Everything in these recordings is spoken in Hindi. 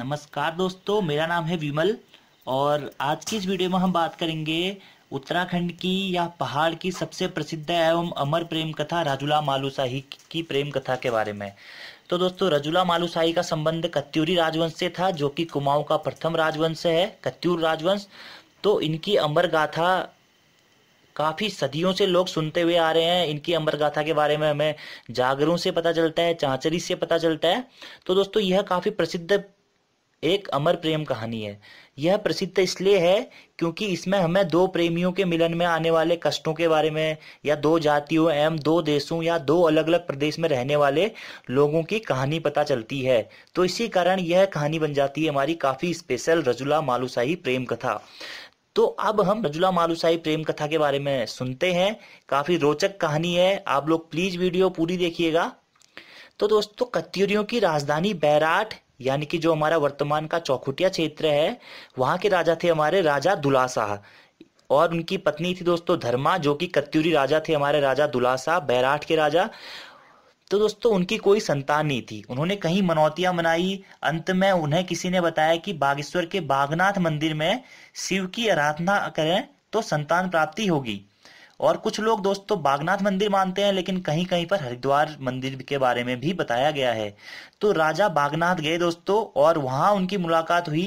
नमस्कार दोस्तों मेरा नाम है विमल और आज की इस वीडियो में हम बात करेंगे उत्तराखंड की या पहाड़ की सबसे प्रसिद्ध एवं अमर प्रेम कथा राजूला मालूशाही की प्रेम कथा के बारे में तो दोस्तों रजुला मालूशाही का संबंध कत्यूरी राजवंश से था जो कि कुमाऊं का प्रथम राजवंश है कत्यूर राजवंश तो इनकी अमर गाथा काफ़ी सदियों से लोग सुनते हुए आ रहे हैं इनकी अमर गाथा के बारे में हमें जागरों से पता चलता है चाचरी से पता चलता है तो दोस्तों यह काफ़ी प्रसिद्ध एक अमर प्रेम कहानी है यह प्रसिद्ध इसलिए है क्योंकि इसमें हमें दो प्रेमियों के मिलन में आने वाले कष्टों के बारे में या दो जातियों एवं दो देशों या दो अलग अलग प्रदेश में रहने वाले लोगों की कहानी पता चलती है तो इसी कारण यह कहानी बन जाती है हमारी काफ़ी स्पेशल रजुला मालूशाही प्रेम कथा तो अब हम रजुला मालूशाही प्रेम कथा के बारे में सुनते हैं काफ़ी रोचक कहानी है आप लोग प्लीज़ वीडियो पूरी देखिएगा तो दोस्तों कत्यूरियों की राजधानी बैराट यानी कि जो हमारा वर्तमान का चौखुटिया क्षेत्र है वहां के राजा थे हमारे राजा दुलासा और उनकी पत्नी थी दोस्तों धर्मा जो कि कत्यूरी राजा थे हमारे राजा दुलासा बैराठ के राजा तो दोस्तों उनकी कोई संतान नहीं थी उन्होंने कहीं मनौतियां मनाई अंत में उन्हें किसी ने बताया कि बागेश्वर के बागनाथ मंदिर में शिव की आराधना करें तो संतान प्राप्ति होगी और कुछ लोग दोस्तों बागनाथ मंदिर मानते हैं लेकिन कहीं कहीं पर हरिद्वार मंदिर के बारे में भी बताया गया है तो राजा बागनाथ गए दोस्तों और वहां उनकी मुलाकात हुई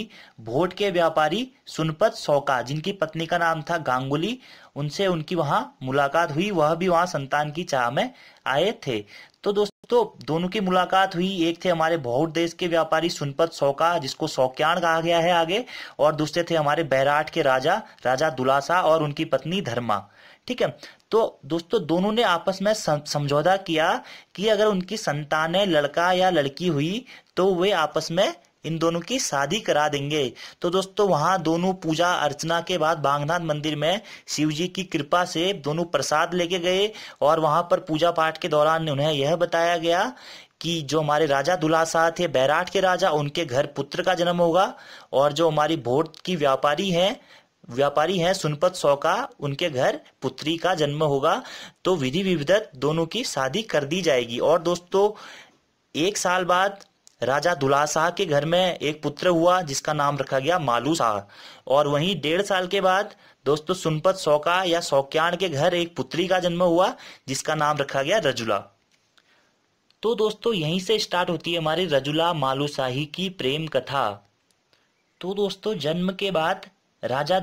भोट के व्यापारी सुनपत सौका जिनकी पत्नी का नाम था गांगुली उनसे उनकी वहां मुलाकात हुई वह भी वहां संतान की चाह में आए थे तो दोस्तों दोनों की मुलाकात हुई एक थे हमारे बहुत देश के व्यापारी सुनपत सौका जिसको सौक्याण कहा गया है आगे और दूसरे थे हमारे बैराट के राजा राजा दुलासा और उनकी पत्नी धर्मा ठीक है तो दोस्तों दोनों ने आपस में समझौता किया कि अगर उनकी संतान लड़का या लड़की हुई तो वे आपस में इन दोनों की शादी करा देंगे तो दोस्तों वहां दोनों पूजा अर्चना के बाद बांगनाथ मंदिर में शिव जी की कृपा से दोनों प्रसाद लेके गए और वहां पर पूजा पाठ के दौरान उन्हें यह बताया गया कि जो हमारे राजा दुलासा थे बैराट के राजा उनके घर पुत्र का जन्म होगा और जो हमारी भोट की व्यापारी हैं व्यापारी हैं सुनपत सौ का उनके घर पुत्री का जन्म होगा तो विधि विविधत दोनों की शादी कर दी जाएगी और दोस्तों एक साल बाद राजा दुला शाह के घर में एक पुत्र हुआ जिसका नाम रखा गया मालू शाह और वहीं डेढ़ साल के बाद दोस्तों सुनपत सौका या सौक्याण के घर एक पुत्री का जन्म हुआ जिसका नाम रखा गया रजुला तो दोस्तों यहीं से स्टार्ट होती है हमारी रजुला मालूशाही की प्रेम कथा तो दोस्तों जन्म के बाद राजा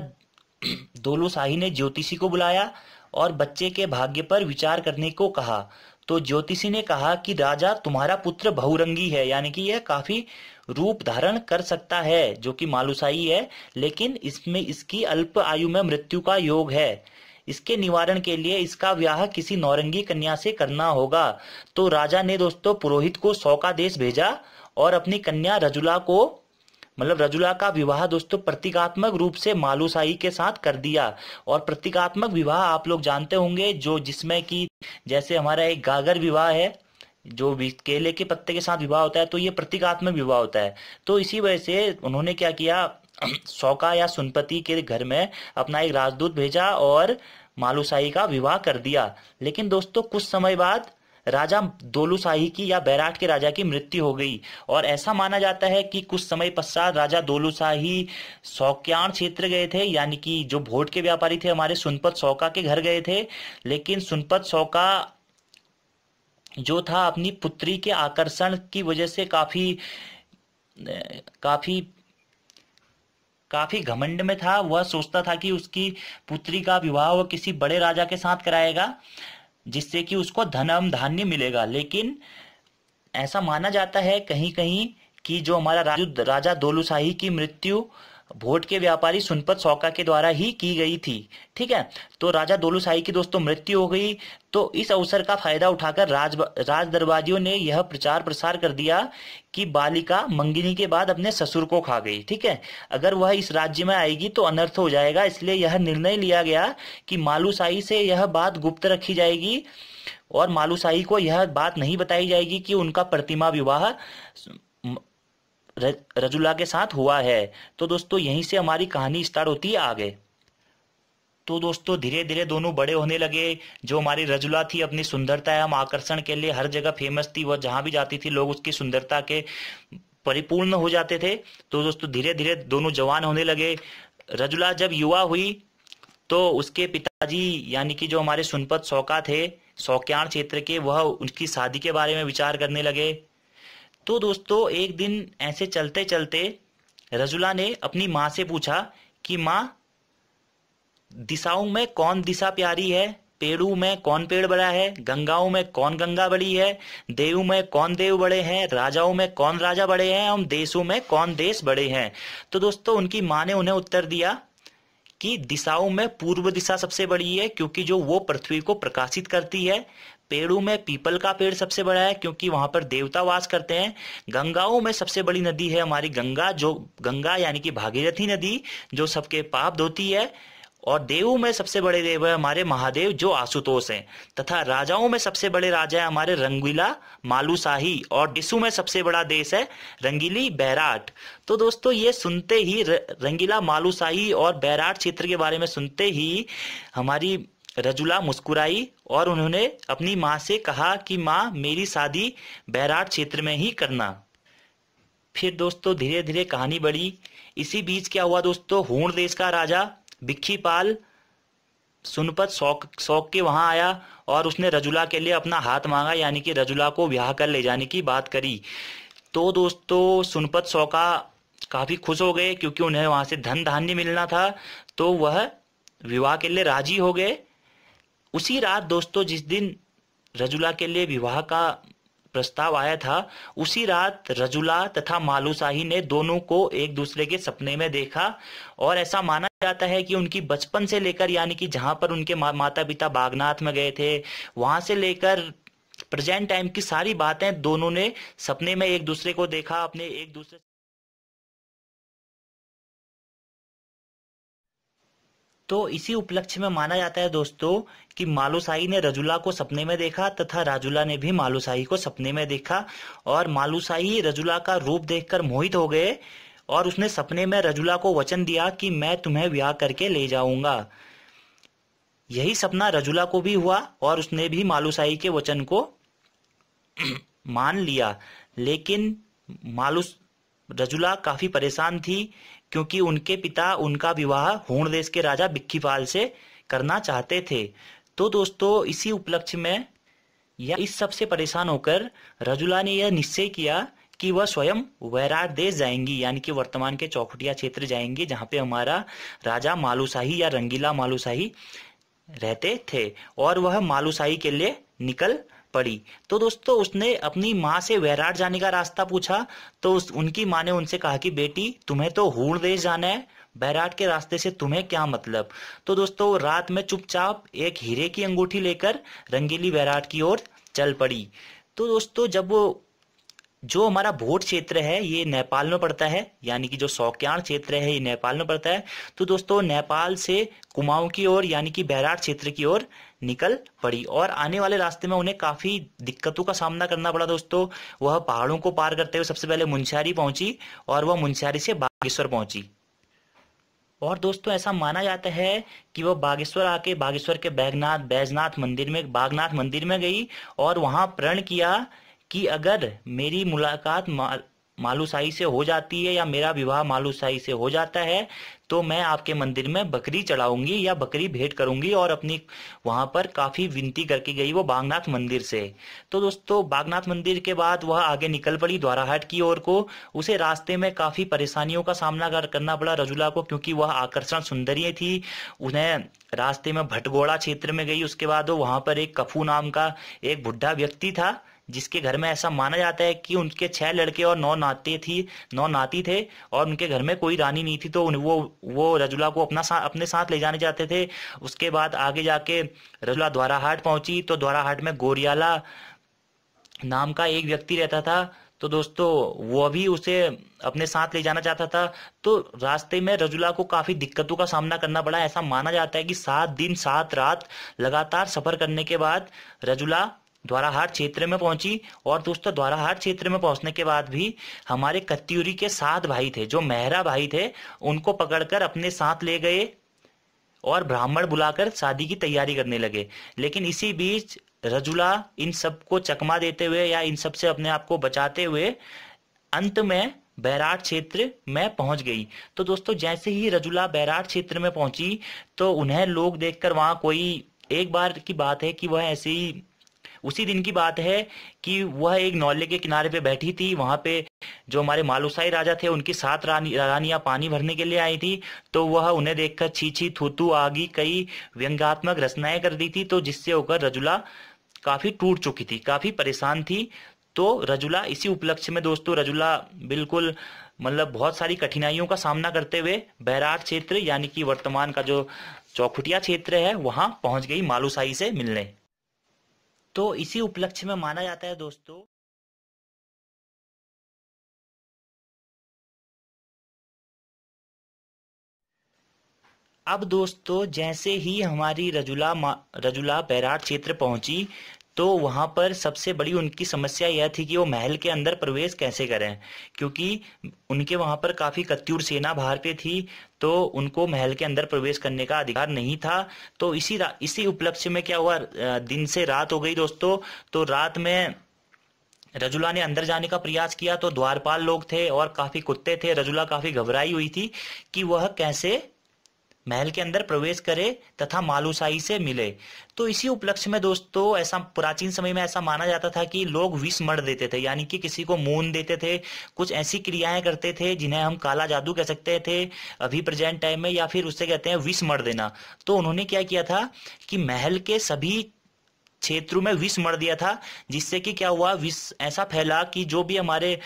दोलू शाही ने ज्योतिषी को बुलाया और बच्चे के भाग्य पर विचार करने को कहा तो ज्योतिषी ने कहा कि राजा तुम्हारा पुत्र बहुरंगी है यानी कि यह काफी रूप धारण कर सकता है जो कि मालुसाई है लेकिन इसमें इसकी अल्प आयु में मृत्यु का योग है इसके निवारण के लिए इसका विवाह किसी नौरंगी कन्या से करना होगा तो राजा ने दोस्तों पुरोहित को सौ का देश भेजा और अपनी कन्या रजुला को मतलब रजुला का विवाह दोस्तों प्रतीकात्मक रूप से मालूसाई के साथ कर दिया और प्रतीकात्मक विवाह आप लोग जानते होंगे जो जिसमें कि जैसे हमारा एक गागर विवाह है जो केले के पत्ते के साथ विवाह होता है तो ये प्रतीकात्मक विवाह होता है तो इसी वजह से उन्होंने क्या किया सौका या सुनपति के घर में अपना एक राजदूत भेजा और मालूसाई का विवाह कर दिया लेकिन दोस्तों कुछ समय बाद राजा दोलूशाही की या बैराट के राजा की मृत्यु हो गई और ऐसा माना जाता है कि कुछ समय पश्चात राजा दोलूशाही सौक्यान क्षेत्र गए थे यानी कि जो भोट के व्यापारी थे हमारे सुनपत सौका के घर गए थे लेकिन सुनपत सौका जो था अपनी पुत्री के आकर्षण की वजह से काफी काफी काफी घमंड में था वह सोचता था कि उसकी पुत्री का विवाह वह किसी बड़े राजा के साथ कराएगा जिससे कि उसको धनम धान्य मिलेगा लेकिन ऐसा माना जाता है कहीं कहीं कि जो हमारा राजू राजा दोलूशाही की मृत्यु भोट के व्यापारी सुनपत सौका के द्वारा ही की गई थी ठीक है तो राजा दोलूसाई की दोस्तों मृत्यु हो गई तो इस अवसर का फायदा उठाकर राज राज दरबारियों ने यह प्रचार प्रसार कर दिया कि बालिका मंगिनी के बाद अपने ससुर को खा गई ठीक है अगर वह इस राज्य में आएगी तो अनर्थ हो जाएगा इसलिए यह निर्णय लिया गया कि मालूशाही से यह बात गुप्त रखी जाएगी और मालूशाही को यह बात नहीं बताई जाएगी कि उनका प्रतिमा विवाह रजुला के साथ हुआ है तो दोस्तों यहीं से हमारी कहानी स्टार्ट होती है आगे तो दोस्तों धीरे धीरे दोनों बड़े होने लगे जो हमारी रजुला थी अपनी सुंदरता एवं आकर्षण के लिए हर जगह फेमस थी वह जहाँ भी जाती थी लोग उसकी सुंदरता के परिपूर्ण हो जाते थे तो दोस्तों धीरे धीरे दोनों जवान होने लगे रजुला जब युवा हुई तो उसके पिताजी यानी कि जो हमारे सुनपत सौका थे सौक्याण क्षेत्र के वह उनकी शादी के बारे में विचार करने लगे तो दोस्तों एक दिन ऐसे चलते चलते रजुला ने अपनी माँ से पूछा कि माँ दिशाओं में कौन दिशा प्यारी है पेड़ों में कौन पेड़ बड़ा है गंगाओं में कौन गंगा बड़ी है देव में कौन देव बड़े हैं राजाओं में कौन राजा बड़े हैं और देशों में कौन देश बड़े हैं तो दोस्तों उनकी माँ ने उन्हें उत्तर दिया कि दिशाओं में पूर्व दिशा सबसे बड़ी है क्योंकि जो वो पृथ्वी को प्रकाशित करती है पेड़ों में पीपल का पेड़ सबसे बड़ा है क्योंकि वहां पर देवता वास करते हैं गंगाओं में सबसे बड़ी नदी है हमारी गंगा जो गंगा यानी कि भागीरथी नदी जो सबके पाप धोती है और देवों में सबसे बड़े देव है हमारे महादेव जो आशुतोष हैं तथा राजाओं में सबसे बड़े राजा है हमारे रंगीला मालूशाही और डिसु में सबसे बड़ा देश है रंगीली बैराट तो दोस्तों ये सुनते ही रंगीला मालूशाही और बैराट क्षेत्र के बारे में सुनते ही हमारी रजुला मुस्कुराई और उन्होंने अपनी माँ से कहा कि माँ मेरी शादी बैराट क्षेत्र में ही करना फिर दोस्तों धीरे धीरे कहानी बढ़ी इसी बीच क्या हुआ दोस्तों हूण देश का राजा बिक्खीपाल सुनपत शौक शौक के वहां आया और उसने रजुला के लिए अपना हाथ मांगा यानी कि रजुला को ब्याह कर ले जाने की बात करी तो दोस्तों सुनपत शौका काफी खुश हो गए क्योंकि उन्हें वहां से धन धान्य मिलना था तो वह विवाह के लिए राजी हो गए उसी रात दोस्तों जिस दिन रजुला के लिए विवाह का प्रस्ताव आया था उसी रात रजुला तथा मालूशाही ने दोनों को एक दूसरे के सपने में देखा और ऐसा माना जाता है कि उनकी बचपन से लेकर यानी कि जहां पर उनके मा, माता पिता बागनाथ में गए थे वहां से लेकर प्रेजेंट टाइम की सारी बातें दोनों ने सपने में एक दूसरे को देखा अपने एक दूसरे तो इसी उपलक्ष्य में माना जाता है दोस्तों कि मालुसाई ने रजुला को सपने में देखा तथा राजुला ने भी मालुसाई को सपने में देखा और मालुसाई रजुला का रूप देखकर मोहित हो गए और उसने सपने में रजुला को वचन दिया कि मैं तुम्हें विवाह करके ले जाऊंगा यही सपना रजुला को भी हुआ और उसने भी मालुसाई के वचन को मान लिया लेकिन मालूस रजुला काफी परेशान थी क्योंकि उनके पिता उनका विवाह होण देश के राजा बिक्कीपाल से करना चाहते थे तो दोस्तों इसी उपलक्ष्य में या इस सब से परेशान होकर रजुला ने यह निश्चय किया कि वह स्वयं वैराट देश जाएंगी यानी कि वर्तमान के चौखुटिया क्षेत्र जाएंगी जहाँ पे हमारा राजा मालूशाही या रंगीला मालूशाही रहते थे और वह मालूशाही के लिए निकल पड़ी तो दोस्तों उसने अपनी माँ से वैराट जाने का रास्ता पूछा तो उस उनकी माँ ने उनसे कहा कि बेटी तुम्हें तो हूड़ देश जाना है बैराट के रास्ते से तुम्हें क्या मतलब तो दोस्तों रात में चुपचाप एक हीरे की अंगूठी लेकर रंगीली बैराट की ओर चल पड़ी तो दोस्तों जब वो जो हमारा भोट क्षेत्र है ये नेपाल में पड़ता है यानी कि जो सौक्याण क्षेत्र है ये नेपाल में पड़ता है तो दोस्तों नेपाल से कुमाऊं की ओर यानी कि बैराट क्षेत्र की ओर निकल पड़ी और आने वाले रास्ते में उन्हें काफी दिक्कतों का सामना करना पड़ा दोस्तों वह पहाड़ों को पार करते हुए सबसे पहले मुंशारी पहुंची और वह मुंशारी से बागेश्वर पहुंची और दोस्तों ऐसा माना जाता है कि वह बागेश्वर आके बागेश्वर के बैगनाथ बैजनाथ मंदिर में बागनाथ मंदिर में गई और वहां प्रण किया कि अगर मेरी मुलाकात मालूशाही से हो जाती है या मेरा विवाह मालूशाही से हो जाता है तो मैं आपके मंदिर में बकरी चढ़ाऊंगी या बकरी भेंट करूंगी और अपनी वहां पर काफी विनती करके गई वो बागनाथ मंदिर से तो दोस्तों बागनाथ मंदिर के बाद वह आगे निकल पड़ी द्वाराहाट की ओर को उसे रास्ते में काफी परेशानियों का सामना कर, करना पड़ा रजुला को क्योंकि वह आकर्षण सुंदरी थी उन्हें रास्ते में भटगोड़ा क्षेत्र में गई उसके बाद वो वहां पर एक कफू नाम का एक बुढ़ा व्यक्ति था जिसके घर में ऐसा माना जाता है कि उनके छह लड़के और नौ नाते थी नौ नाती थे और उनके घर में कोई रानी नहीं थी तो वो वो रजुला को अपना सा, अपने साथ ले जाने जाते थे उसके बाद आगे जाके रजुला द्वाराहाट पहुंची तो द्वाराहाट में गोरियाला नाम का एक व्यक्ति रहता था तो दोस्तों वो भी उसे अपने साथ ले जाना चाहता था तो रास्ते में रजुला को काफी दिक्कतों का सामना करना पड़ा ऐसा माना जाता है कि सात दिन सात रात लगातार सफर करने के बाद रजुला द्वाराहाट क्षेत्र में पहुंची और दोस्तों द्वाराहाट क्षेत्र में पहुंचने के बाद भी हमारे कत्यूरी के सात भाई थे जो मेहरा भाई थे उनको पकड़कर अपने साथ ले गए और ब्राह्मण बुलाकर शादी की तैयारी करने लगे लेकिन इसी बीच रजुला इन सबको चकमा देते हुए या इन सबसे अपने आप को बचाते हुए अंत में बैराट क्षेत्र में पहुंच गई तो दोस्तों जैसे ही रजुला बैराट क्षेत्र में पहुंची तो उन्हें लोग देखकर वहां कोई एक बार की बात है कि वह ऐसे ही उसी दिन की बात है कि वह एक नौले के किनारे पे बैठी थी वहां पे जो हमारे मालूसाई राजा थे उनकी सात रानी रानियां पानी भरने के लिए आई थी तो वह उन्हें देखकर छी थूतू आगी कई व्यंगात्मक रचनाएं कर दी थी तो जिससे होकर रजुला काफी टूट चुकी थी काफी परेशान थी तो रजुला इसी उपलक्ष्य में दोस्तों रजुला बिल्कुल मतलब बहुत सारी कठिनाइयों का सामना करते हुए बैराट क्षेत्र यानी कि वर्तमान का जो चौखुटिया क्षेत्र है वहां पहुंच गई मालूसाई से मिलने तो इसी उपलक्ष्य में माना जाता है दोस्तों अब दोस्तों जैसे ही हमारी रजुला रजुला बैराट क्षेत्र पहुंची तो वहां पर सबसे बड़ी उनकी समस्या यह थी कि वो महल के अंदर प्रवेश कैसे करें क्योंकि उनके वहां पर काफ़ी कत्यूर सेना बाहर पे थी तो उनको महल के अंदर प्रवेश करने का अधिकार नहीं था तो इसी इसी उपलक्ष्य में क्या हुआ दिन से रात हो गई दोस्तों तो रात में रजुला ने अंदर जाने का प्रयास किया तो द्वारपाल लोग थे और काफी कुत्ते थे रजुला काफी घबराई हुई थी कि वह कैसे महल के अंदर प्रवेश करे तथा मालूसाई से मिले तो इसी उपलक्ष्य में दोस्तों ऐसा प्राचीन समय में ऐसा माना जाता था कि लोग विष मर देते थे यानी कि किसी को मून देते थे कुछ ऐसी क्रियाएं करते थे जिन्हें हम काला जादू कह सकते थे अभी प्रेजेंट टाइम में या फिर उससे कहते हैं विष मर देना तो उन्होंने क्या किया था कि महल के सभी क्षेत्रों में विष मर दिया था जिससे कि क्या हुआ विष ऐसा फैला कि जो भी हमारे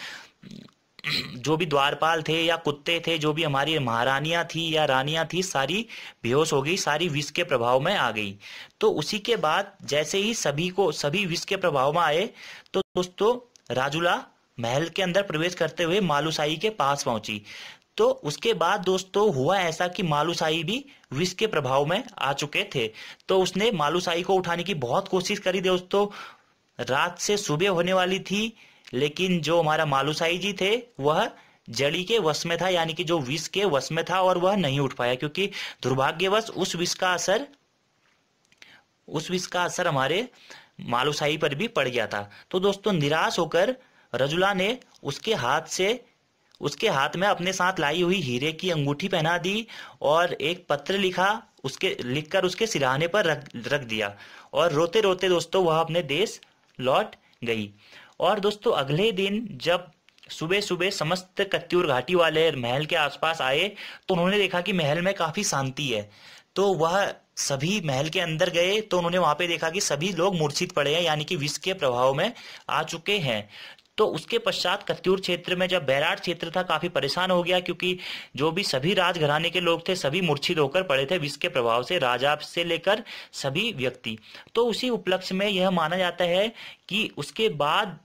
जो भी द्वारपाल थे या कुत्ते थे जो भी हमारी महारानियां थी या रानियां थी सारी बेहोश हो गई सारी विष के प्रभाव में आ गई तो उसी के बाद जैसे ही सभी को सभी विष के प्रभाव में आए तो दोस्तों राजूला महल के अंदर प्रवेश करते हुए मालूसाई के पास पहुंची तो उसके बाद दोस्तों हुआ ऐसा कि मालूसाई भी विष के प्रभाव में आ चुके थे तो उसने मालूसाई को उठाने की बहुत कोशिश करी दोस्तों रात से सुबह होने वाली थी लेकिन जो हमारा मालूसाई जी थे वह जड़ी के वश में था यानी कि जो विष के वश में था और वह नहीं उठ पाया क्योंकि दुर्भाग्यवश उस विष का असर उस विष का असर हमारे मालूसाई पर भी पड़ गया था तो दोस्तों निराश होकर रजुला ने उसके हाथ से उसके हाथ में अपने साथ लाई हुई हीरे की अंगूठी पहना दी और एक पत्र लिखा उसके लिखकर उसके सिराहाने पर रख रख दिया और रोते रोते दोस्तों वह अपने देश लौट गई और दोस्तों अगले दिन जब सुबह सुबह समस्त कत्यूर घाटी वाले महल के आसपास आए तो उन्होंने देखा कि महल में काफी शांति है तो वह सभी महल के अंदर गए तो उन्होंने वहां पे देखा कि सभी लोग मूर्छित पड़े हैं यानी कि विष के प्रभाव में आ चुके हैं तो उसके पश्चात कत्यूर क्षेत्र में जब बैराट क्षेत्र था काफी परेशान हो गया क्योंकि जो भी सभी राजघराने के लोग थे सभी मूर्छित होकर पड़े थे विष के प्रभाव से राजा से लेकर सभी व्यक्ति तो उसी उपलक्ष्य में यह माना जाता है कि उसके बाद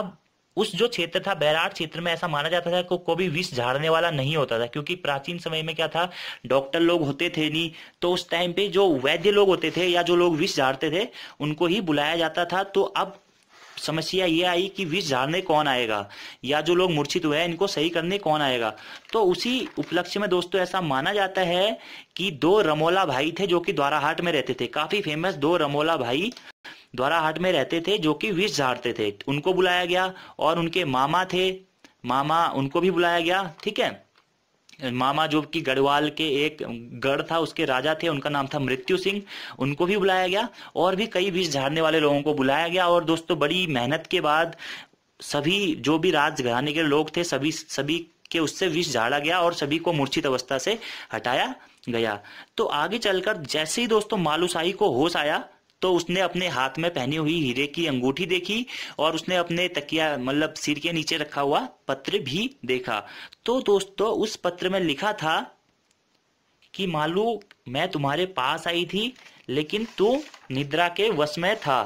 अब उस जो क्षेत्र था बैराट क्षेत्र में ऐसा माना जाता था कि को, को भी विष झाड़ने वाला नहीं होता था क्योंकि प्राचीन समय में क्या था डॉक्टर लोग होते थे नहीं तो उस टाइम पे जो वैद्य लोग होते थे या जो लोग विष झाड़ते थे उनको ही बुलाया जाता था तो अब समस्या ये आई कि विष झाड़ने कौन आएगा या जो लोग मूर्छित हुए हैं इनको सही करने कौन आएगा तो उसी उपलक्ष्य में दोस्तों ऐसा माना जाता है कि दो रमोला भाई थे जो कि द्वाराहाट में रहते थे काफी फेमस दो रमोला भाई द्वाराहाट में रहते थे जो कि विष झाड़ते थे उनको बुलाया गया और उनके मामा थे मामा उनको भी बुलाया गया ठीक है मामा जो कि गढ़वाल के एक गढ़ था उसके राजा थे उनका नाम था मृत्यु सिंह उनको भी बुलाया गया और भी कई बीच झाड़ने वाले लोगों को बुलाया गया और दोस्तों बड़ी मेहनत के बाद सभी जो भी राजघराने के लोग थे सभी सभी के उससे विष झाड़ा गया और सभी को मूर्छित अवस्था से हटाया गया तो आगे चलकर जैसे ही दोस्तों मालूशाही को होश आया तो उसने अपने हाथ में पहनी हुई हीरे की अंगूठी देखी और उसने अपने तकिया मतलब सिर के नीचे रखा हुआ पत्र भी देखा तो दोस्तों उस पत्र में लिखा था कि मालू मैं तुम्हारे पास आई थी लेकिन तू निद्रा के वश में था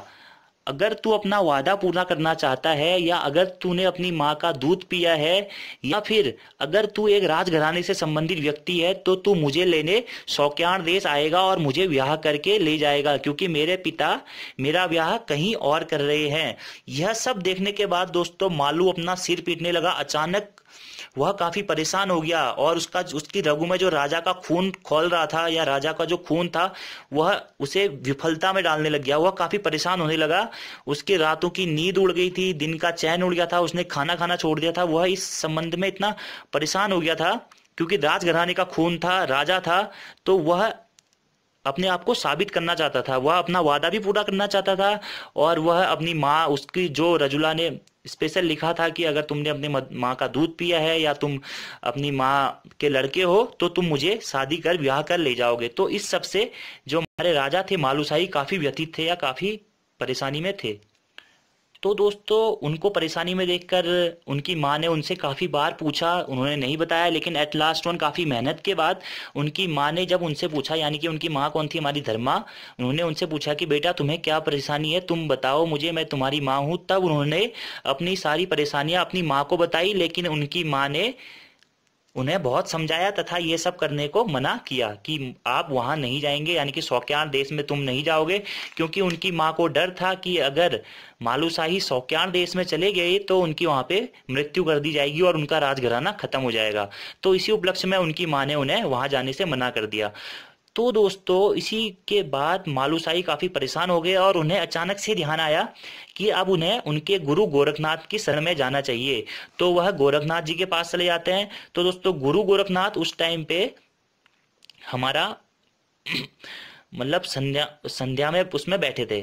अगर तू अपना वादा पूरा करना चाहता है या अगर तूने अपनी माँ का दूध पिया है या फिर अगर तू एक राजघराने से संबंधित व्यक्ति है तो तू मुझे लेने शौक्यान देश आएगा और मुझे विवाह करके ले जाएगा क्योंकि मेरे पिता मेरा विवाह कहीं और कर रहे हैं यह सब देखने के बाद दोस्तों मालू अपना सिर पीटने लगा अचानक वह काफी परेशान हो गया और उसका उसकी रघु में जो राजा का खून खोल रहा था या राजा का जो खून था वह उसे विफलता में डालने लग गया वह काफी परेशान होने लगा उसके रातों की नींद उड़ गई थी दिन का चैन उड़ गया था उसने खाना खाना छोड़ दिया था वह इस संबंध में इतना परेशान हो गया था क्योंकि राजघराने का खून था राजा था तो वह अपने आप को साबित करना चाहता था वह अपना वादा भी पूरा करना चाहता था और वह अपनी माँ उसकी जो रजुला ने स्पेशल लिखा था कि अगर तुमने अपने माँ का दूध पिया है या तुम अपनी माँ के लड़के हो तो तुम मुझे शादी कर विवाह कर ले जाओगे तो इस सबसे जो हमारे राजा थे मालूशाही काफी व्यतीत थे या काफी परेशानी में थे तो दोस्तों उनको परेशानी में देखकर उनकी माँ ने उनसे काफ़ी बार पूछा उन्होंने नहीं बताया लेकिन एट लास्ट उन काफ़ी मेहनत के बाद उनकी माँ ने जब उनसे पूछा यानी कि उनकी माँ कौन थी हमारी धर्मा उन्होंने उनसे पूछा कि बेटा तुम्हें क्या परेशानी है तुम बताओ मुझे मैं तुम्हारी माँ हूँ तब उन्होंने अपनी सारी परेशानियाँ अपनी माँ को बताई लेकिन उनकी माँ ने उन्हें बहुत समझाया तथा ये सब करने को मना किया कि आप वहां नहीं जाएंगे यानी कि सौक्यान देश में तुम नहीं जाओगे क्योंकि उनकी माँ को डर था कि अगर मालूशाही सौक्यान देश में चले गए तो उनकी वहां पे मृत्यु कर दी जाएगी और उनका राजघराना खत्म हो जाएगा तो इसी उपलक्ष्य में उनकी माँ ने उन्हें वहां जाने से मना कर दिया तो दोस्तों इसी के बाद मालूसाई काफ़ी परेशान हो गए और उन्हें अचानक से ध्यान आया कि अब उन्हें उनके गुरु गोरखनाथ की शरण में जाना चाहिए तो वह गोरखनाथ जी के पास चले जाते हैं तो दोस्तों गुरु गोरखनाथ उस टाइम पे हमारा मतलब संध्या संध्या में उसमें बैठे थे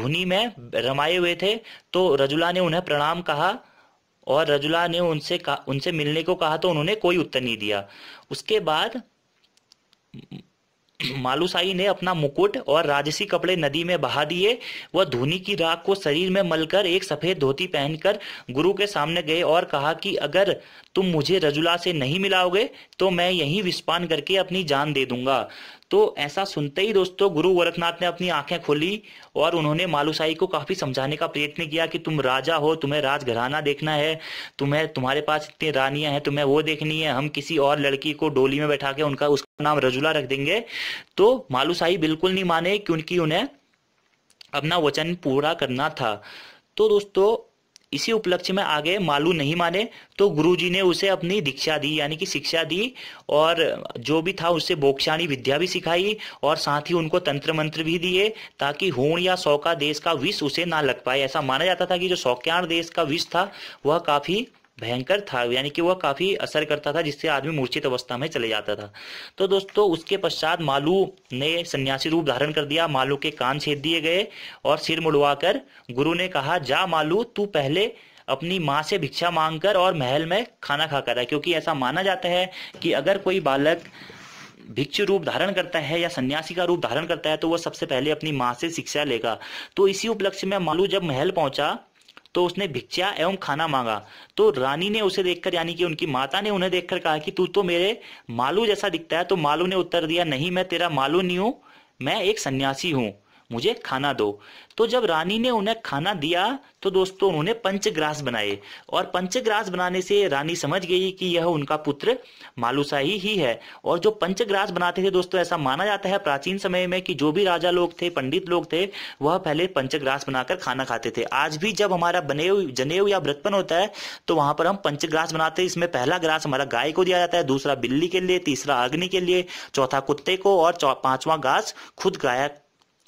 धुनी में रमाए हुए थे तो रजुला ने उन्हें प्रणाम कहा और रजुला ने उनसे उनसे मिलने को कहा तो उन्होंने कोई उत्तर नहीं दिया उसके बाद मालूसाई ने अपना मुकुट और राजसी कपड़े नदी में बहा दिए वह धोनी की राख को शरीर में मलकर एक सफेद धोती पहनकर गुरु के सामने गए और कहा कि अगर तुम मुझे रजुला से नहीं मिलाओगे तो मैं यहीं विस्पान करके अपनी जान दे दूंगा तो ऐसा सुनते ही दोस्तों गुरु गोरखनाथ ने अपनी आंखें खोली और उन्होंने मालूसाई को काफी समझाने का प्रयत्न किया कि तुम राजा हो तुम्हें राजघराना देखना है तुम्हें तुम्हारे पास इतनी रानियां हैं तुम्हें वो देखनी है हम किसी और लड़की को डोली में बैठा के उनका उसका नाम रजुला रख देंगे तो मालूसाई बिल्कुल नहीं माने क्योंकि उन्हें अपना वचन पूरा करना था तो दोस्तों इसी उपलक्ष्य में आगे मालू नहीं माने तो गुरुजी ने उसे अपनी दीक्षा दी यानी कि शिक्षा दी और जो भी था उससे बोक्षाणी विद्या भी सिखाई और साथ ही उनको तंत्र मंत्र भी दिए ताकि होण या सौका देश का विष उसे ना लग पाए ऐसा माना जाता था कि जो सौक्याण देश का विष था वह काफी भयंकर था यानी कि वह काफ़ी असर करता था जिससे आदमी मूर्छित अवस्था में चले जाता था तो दोस्तों उसके पश्चात मालू ने सन्यासी रूप धारण कर दिया मालू के कान छेद दिए गए और सिर मुड़वाकर गुरु ने कहा जा मालू तू पहले अपनी माँ से भिक्षा मांगकर और महल में खाना कर है क्योंकि ऐसा माना जाता है कि अगर कोई बालक भिक्षु रूप धारण करता है या सन्यासी का रूप धारण करता है तो वह सबसे पहले अपनी माँ से शिक्षा लेगा तो इसी उपलक्ष्य में मालू जब महल पहुंचा तो उसने भिक्षा एवं खाना मांगा तो रानी ने उसे देखकर यानी कि उनकी माता ने उन्हें देखकर कहा कि तू तो मेरे मालू जैसा दिखता है तो मालू ने उत्तर दिया नहीं मैं तेरा मालू नहीं हूं मैं एक सन्यासी हूं मुझे खाना दो तो जब रानी ने उन्हें खाना दिया तो दोस्तों उन्होंने पंचग्रास बनाए और पंचग्रास बनाने से रानी समझ गई कि यह उनका पुत्र मालूसाही ही है और जो पंचग्रास बनाते थे दोस्तों ऐसा माना जाता है प्राचीन समय में कि जो भी राजा लोग थे पंडित लोग थे वह पहले पंचग्रास बनाकर खाना खाते थे आज भी जब हमारा बनेव जनेव या व्रतपन होता है तो वहां पर हम पंचग्रास बनाते हैं इसमें पहला ग्रास हमारा गाय को दिया जाता है दूसरा बिल्ली के लिए तीसरा अग्नि के लिए चौथा कुत्ते को और पांचवा घास खुद गायक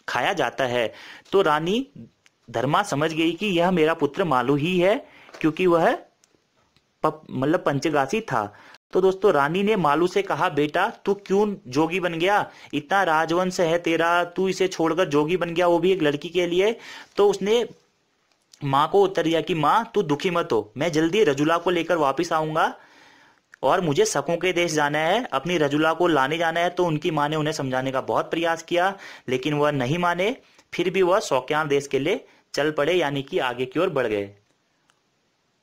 खाया जाता है तो रानी धर्मा समझ गई कि यह मेरा पुत्र मालू ही है क्योंकि वह मतलब पंचगासी था तो दोस्तों रानी ने मालू से कहा बेटा तू क्यों जोगी बन गया इतना राजवंश है तेरा तू इसे छोड़कर जोगी बन गया वो भी एक लड़की के लिए तो उसने माँ को उत्तर दिया कि माँ तू दुखी मत हो मैं जल्दी रजुला को लेकर वापस आऊंगा और मुझे सकों के देश जाना है अपनी रजुला को लाने जाना है तो उनकी माँ ने उन्हें समझाने का बहुत प्रयास किया लेकिन वह नहीं माने फिर भी वह सौक्यान देश के लिए चल पड़े यानी कि आगे की ओर बढ़ गए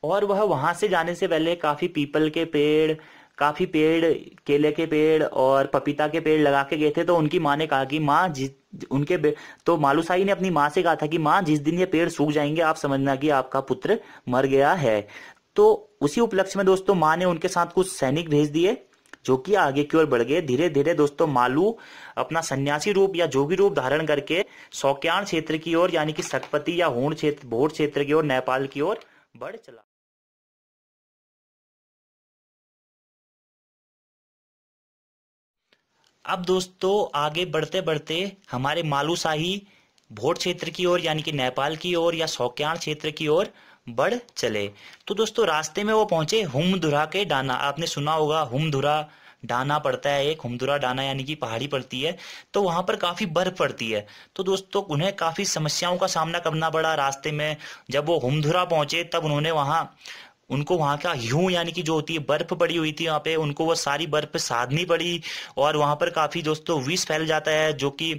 और वह वहां से जाने से पहले काफी पीपल के पेड़ काफी पेड़ केले के पेड़ और पपीता के पेड़ लगा के गए थे तो उनकी माँ ने कहा कि माँ जिस उनके तो मालूसाई ने अपनी माँ से कहा था कि माँ जिस दिन ये पेड़ सूख जाएंगे आप समझना कि आपका पुत्र मर गया है तो उसी उपलक्ष्य में दोस्तों माँ ने उनके साथ कुछ सैनिक भेज दिए जो कि आगे की ओर बढ़ गए धीरे धीरे दोस्तों मालू अपना सन्यासी रूप या जोगी रूप धारण करके सौक्यान क्षेत्र की ओर यानी कि सतपति या होण क्षेत्र भोर क्षेत्र की ओर नेपाल की ओर बढ़ चला अब दोस्तों आगे बढ़ते बढ़ते हमारे मालूशाही भोट क्षेत्र की ओर यानी कि नेपाल की ओर या सौक्यान क्षेत्र की ओर बढ़ चले तो दोस्तों रास्ते में वो पहुंचे हुमधुरा के डाना आपने सुना होगा हुमधुरा डाना पड़ता है एक हुमधुरा डाना यानी कि पहाड़ी पड़ती है तो वहां पर काफी बर्फ पड़ती है तो दोस्तों उन्हें काफी समस्याओं का सामना करना पड़ा रास्ते में जब वो हुमधुरा पहुंचे तब उन्होंने वहां उनको वहां का ह्यू यानी कि जो होती है बर्फ पड़ी हुई थी वहां पे उनको वो सारी बर्फ साधनी पड़ी और वहां पर काफ़ी दोस्तों विष फैल जाता है जो कि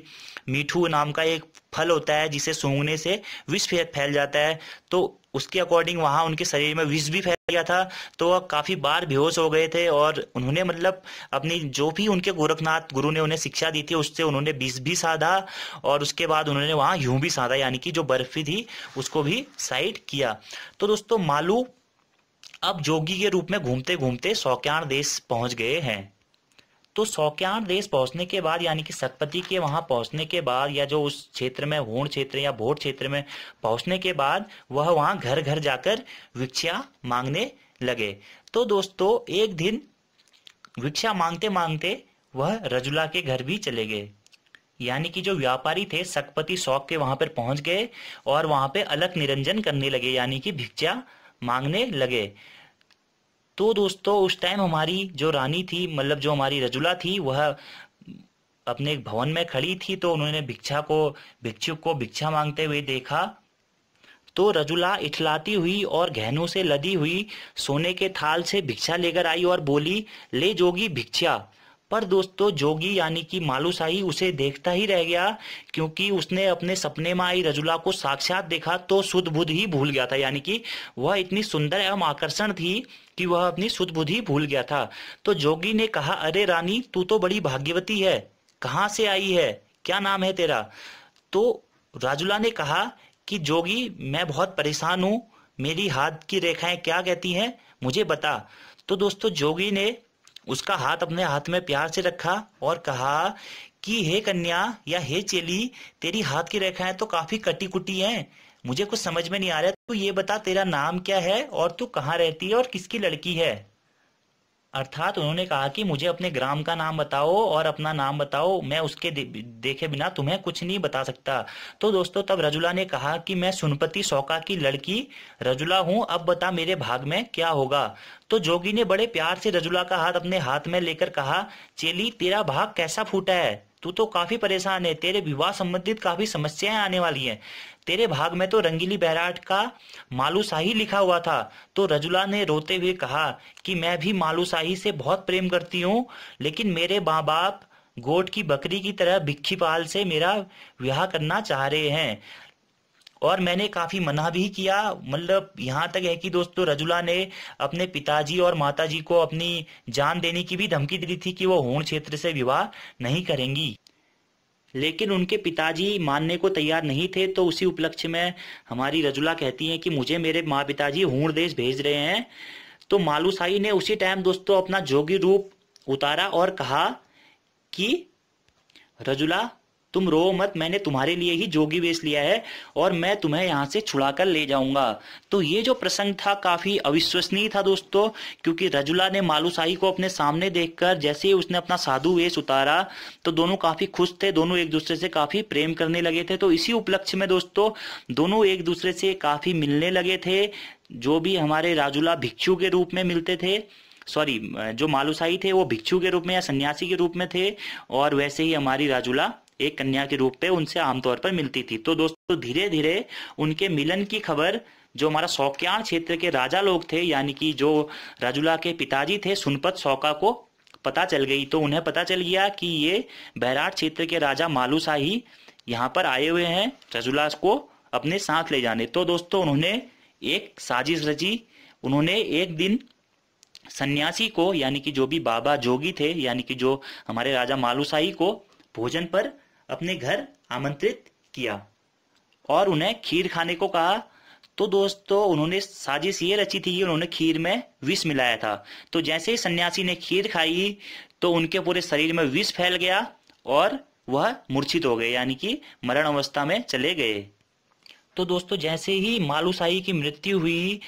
मीठू नाम का एक फल होता है जिसे सूंघने से विष फैल जाता है तो उसके अकॉर्डिंग वहाँ उनके शरीर में विष भी फैल गया था तो वह काफ़ी बार बेहोश हो गए थे और उन्होंने मतलब अपनी जो भी उनके गोरखनाथ गुरु ने उन्हें शिक्षा दी थी उससे उन्होंने विष भी साधा और उसके बाद उन्होंने वहाँ यूं भी साधा यानी कि जो बर्फी थी उसको भी साइड किया तो दोस्तों मालू अब जोगी के रूप में घूमते घूमते सौक्यान देश पहुंच गए हैं तो सौक्यान देश पहुंचने के बाद यानी कि सतपति के वहां पहुंचने के बाद या जो उस क्षेत्र में होण क्षेत्र या भोट क्षेत्र में पहुंचने के बाद वह वहां घर घर जाकर भिक्षा मांगने लगे तो दोस्तों एक दिन भिक्षा मांगते मांगते वह रजुला के घर भी चले गए यानी कि जो व्यापारी थे सतपति शौक के वहां पर पहुंच गए और वहां पे अलग निरंजन करने लगे यानी कि भिक्षा मांगने लगे तो दोस्तों उस टाइम हमारी जो रानी थी मतलब जो हमारी रजुला थी वह अपने एक भवन में खड़ी थी तो उन्होंने भिक्षा को भिक्षुक को भिक्षा मांगते हुए देखा तो रजुला इठलाती हुई और गहनों से लदी हुई सोने के थाल से भिक्षा लेकर आई और बोली ले जोगी भिक्षा पर दोस्तों जोगी यानी कि मालूशाही उसे देखता ही रह गया क्योंकि उसने अपने सपने में आई रजुला को साक्षात देखा तो शुद्ध बुद्ध ही भूल गया था यानी कि वह इतनी सुंदर एवं आकर्षण थी कि वह अपनी शुद्ध ही भूल गया था तो जोगी ने कहा अरे रानी तू तो बड़ी भाग्यवती है कहाँ से आई है क्या नाम है तेरा तो राजुला ने कहा कि जोगी मैं बहुत परेशान हूँ मेरी हाथ की रेखाएं क्या कहती हैं मुझे बता तो दोस्तों जोगी ने उसका हाथ अपने हाथ में प्यार से रखा और कहा कि हे कन्या या हे चेली तेरी हाथ की रेखाएं तो काफी कटी कुटी हैं मुझे कुछ समझ में नहीं आ रहा तो ये बता तेरा नाम क्या है और तू कहाँ रहती है और किसकी लड़की है अर्थात उन्होंने कहा कि मुझे अपने ग्राम का नाम बताओ और अपना नाम बताओ मैं उसके देखे बिना तुम्हें कुछ नहीं बता सकता तो दोस्तों तब रजुला ने कहा कि मैं सुनपति सौका की लड़की रजुला हूं अब बता मेरे भाग में क्या होगा तो जोगी ने बड़े प्यार से रजुला का हाथ अपने हाथ में लेकर कहा चेली तेरा भाग कैसा फूटा है तू तो काफी परेशान है तेरे विवाह संबंधित काफी समस्याएं आने वाली हैं तेरे भाग में तो रंगीली बैराट का मालूशाही लिखा हुआ था तो रजुला ने रोते हुए कहा कि मैं भी मालूशाही से बहुत प्रेम करती हूँ लेकिन मेरे माँ बाप गोट की बकरी की तरह भिक्खी पाल से मेरा विवाह करना चाह रहे हैं और मैंने काफ़ी मना भी किया मतलब यहाँ तक है कि दोस्तों रजुला ने अपने पिताजी और माताजी को अपनी जान देने की भी धमकी दी थी कि वो होण क्षेत्र से विवाह नहीं करेंगी लेकिन उनके पिताजी मानने को तैयार नहीं थे तो उसी उपलक्ष्य में हमारी रजुला कहती हैं कि मुझे मेरे माँ पिताजी हूण देश भेज रहे हैं तो मालूसाई ने उसी टाइम दोस्तों अपना जोगी रूप उतारा और कहा कि रजुला तुम रो मत मैंने तुम्हारे लिए ही जोगी वेश लिया है और मैं तुम्हें यहाँ से छुड़ा कर ले जाऊंगा तो ये जो प्रसंग था काफी अविश्वसनीय था दोस्तों क्योंकि रजुला ने मालूशाही को अपने सामने देखकर जैसे ही उसने अपना साधु वेश उतारा तो दोनों काफी खुश थे दोनों एक दूसरे से काफी प्रेम करने लगे थे तो इसी उपलक्ष्य में दोस्तों दोनों एक दूसरे से काफी मिलने लगे थे जो भी हमारे राजुला भिक्षु के रूप में मिलते थे सॉरी जो मालूसाई थे वो भिक्षु के रूप में या सन्यासी के रूप में थे और वैसे ही हमारी राजुला एक कन्या के रूप पे उनसे आमतौर पर मिलती थी तो दोस्तों धीरे धीरे उनके मिलन की खबर जो हमारा सौक्यान क्षेत्र के राजा लोग थे यानी कि जो राजुला के पिताजी थे सुनपत सौका को पता चल गई तो उन्हें पता चल गया कि ये बैराट क्षेत्र के राजा मालूसा ही यहाँ पर आए हुए हैं रजुला को अपने साथ ले जाने तो दोस्तों उन्होंने एक साजिश रची उन्होंने एक दिन सन्यासी को यानी कि जो भी बाबा जोगी थे यानी कि जो हमारे राजा मालूसाही को भोजन पर अपने घर आमंत्रित किया और उन्हें खीर खाने को कहा तो दोस्तों उन्होंने साजिश ये रची थी कि उन्होंने खीर में विष मिलाया था तो जैसे ही सन्यासी ने खीर खाई तो उनके पूरे शरीर में विष फैल गया और वह मूर्छित हो गए यानी कि मरण अवस्था में चले गए तो दोस्तों जैसे ही मालूसाई की मृत्यु हुई